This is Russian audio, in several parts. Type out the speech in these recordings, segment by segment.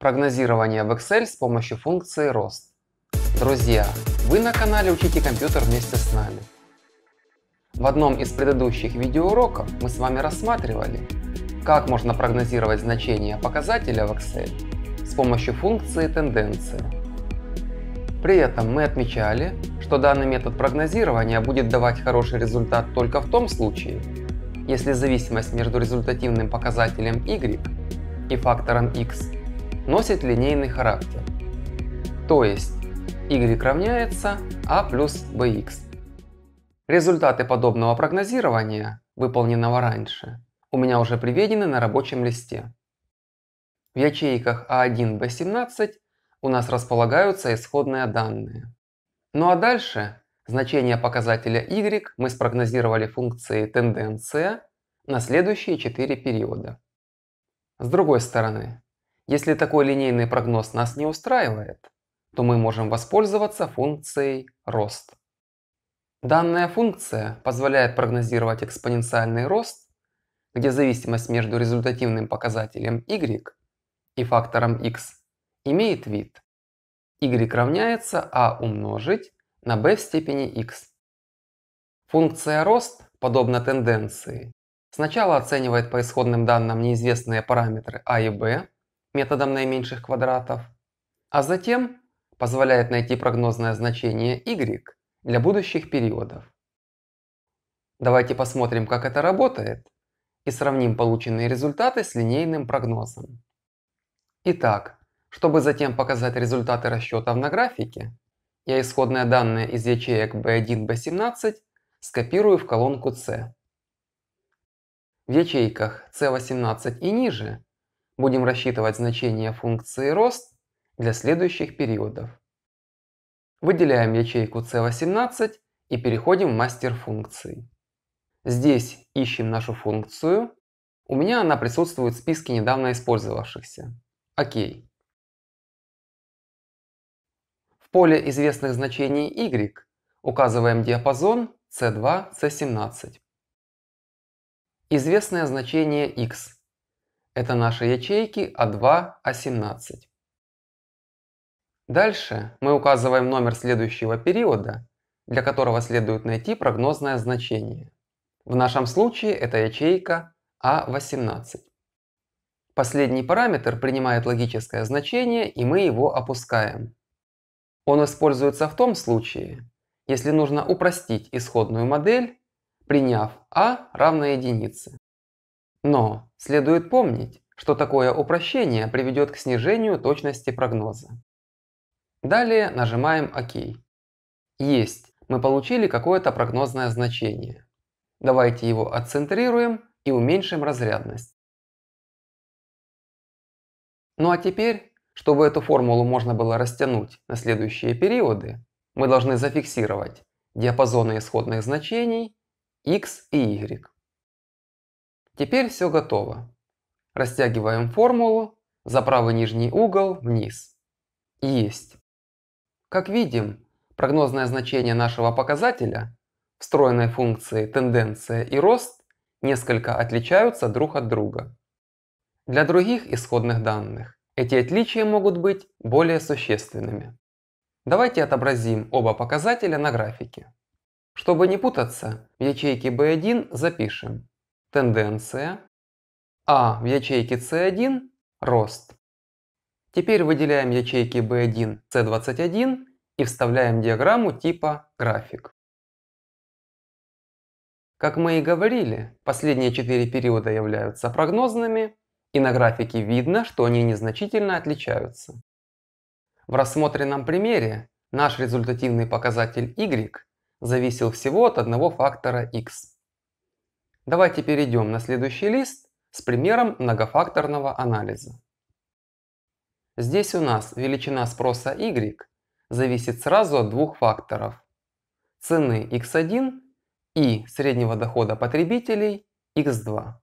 прогнозирование в Excel с помощью функции рост. Друзья, вы на канале Учите компьютер вместе с нами. В одном из предыдущих видеоуроков мы с вами рассматривали, как можно прогнозировать значение показателя в Excel с помощью функции тенденции. При этом мы отмечали, что данный метод прогнозирования будет давать хороший результат только в том случае, если зависимость между результативным показателем y и фактором x носит линейный характер. То есть y равняется a плюс bx. Результаты подобного прогнозирования, выполненного раньше, у меня уже приведены на рабочем листе. В ячейках А1-Б17 у нас располагаются исходные данные. Ну а дальше значение показателя y мы спрогнозировали функцией тенденция на следующие 4 периода. С другой стороны, если такой линейный прогноз нас не устраивает, то мы можем воспользоваться функцией рост. Данная функция позволяет прогнозировать экспоненциальный рост, где зависимость между результативным показателем y и фактором x имеет вид y равняется a умножить на b в степени x. Функция рост, подобно тенденции, сначала оценивает по исходным данным неизвестные параметры a и b, методом наименьших квадратов, а затем позволяет найти прогнозное значение y для будущих периодов. Давайте посмотрим, как это работает, и сравним полученные результаты с линейным прогнозом. Итак, чтобы затем показать результаты расчетов на графике, я исходные данные из ячеек B1-B17 скопирую в колонку C. В ячейках C18 и ниже Будем рассчитывать значение функции рост для следующих периодов. Выделяем ячейку C18 и переходим в мастер функции. Здесь ищем нашу функцию. У меня она присутствует в списке недавно использовавшихся. Окей. В поле известных значений Y указываем диапазон C2, C17. Известное значение X это наши ячейки А2, А17. Дальше мы указываем номер следующего периода, для которого следует найти прогнозное значение. В нашем случае это ячейка А18. Последний параметр принимает логическое значение, и мы его опускаем. Он используется в том случае, если нужно упростить исходную модель, приняв А равно единице. Но следует помнить, что такое упрощение приведет к снижению точности прогноза. Далее нажимаем ОК. Есть, мы получили какое-то прогнозное значение. Давайте его отцентрируем и уменьшим разрядность. Ну а теперь, чтобы эту формулу можно было растянуть на следующие периоды, мы должны зафиксировать диапазоны исходных значений x и y. Теперь все готово. Растягиваем формулу за правый нижний угол вниз. Есть. Как видим, прогнозное значение нашего показателя, встроенной функции тенденция и рост, несколько отличаются друг от друга. Для других исходных данных эти отличия могут быть более существенными. Давайте отобразим оба показателя на графике. Чтобы не путаться, в ячейке B1 запишем тенденция, а в ячейке C1 – рост. Теперь выделяем ячейки B1, C21 и вставляем диаграмму типа график. Как мы и говорили, последние четыре периода являются прогнозными, и на графике видно, что они незначительно отличаются. В рассмотренном примере наш результативный показатель y зависел всего от одного фактора x. Давайте перейдем на следующий лист с примером многофакторного анализа. Здесь у нас величина спроса Y зависит сразу от двух факторов – цены X1 и среднего дохода потребителей X2.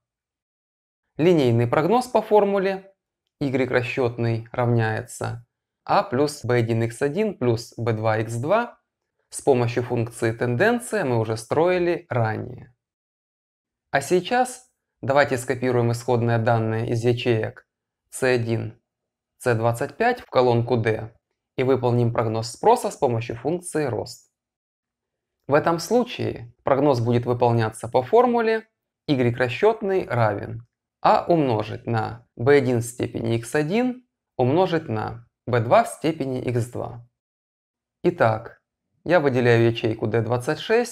Линейный прогноз по формуле y расчетный равняется a а плюс b1x1 плюс b2x2 с помощью функции тенденция мы уже строили ранее. А сейчас давайте скопируем исходные данные из ячеек C1, C25 в колонку D и выполним прогноз спроса с помощью функции рост. В этом случае прогноз будет выполняться по формуле y расчетный равен A а умножить на b1 в степени x1 умножить на b2 в степени x2. Итак, я выделяю ячейку d26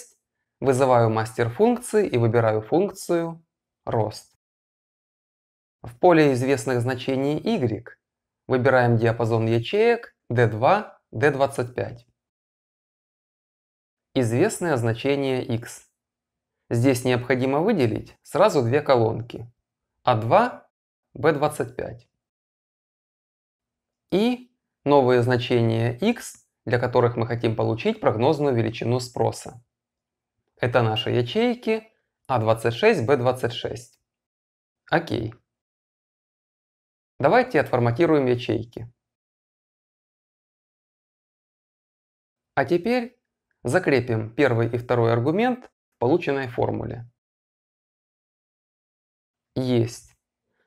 Вызываю мастер функции и выбираю функцию «Рост». В поле известных значений y выбираем диапазон ячеек D2, D25. Известное значение x. Здесь необходимо выделить сразу две колонки a 2 B25. И новые значения x, для которых мы хотим получить прогнозную величину спроса. Это наши ячейки А26, Б26. Окей. Давайте отформатируем ячейки. А теперь закрепим первый и второй аргумент в полученной формуле. Есть.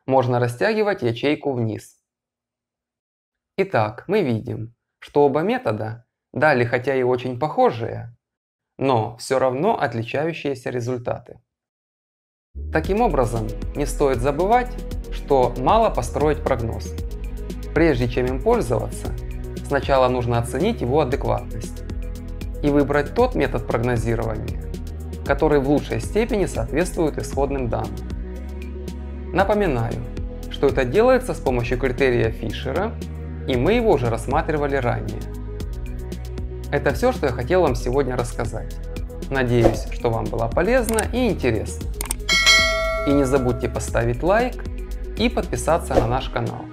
Можно растягивать ячейку вниз. Итак, мы видим, что оба метода дали хотя и очень похожие, но все равно отличающиеся результаты. Таким образом, не стоит забывать, что мало построить прогноз. Прежде чем им пользоваться, сначала нужно оценить его адекватность и выбрать тот метод прогнозирования, который в лучшей степени соответствует исходным данным. Напоминаю, что это делается с помощью критерия Фишера, и мы его уже рассматривали ранее. Это все, что я хотел вам сегодня рассказать. Надеюсь, что вам было полезно и интересно. И не забудьте поставить лайк и подписаться на наш канал.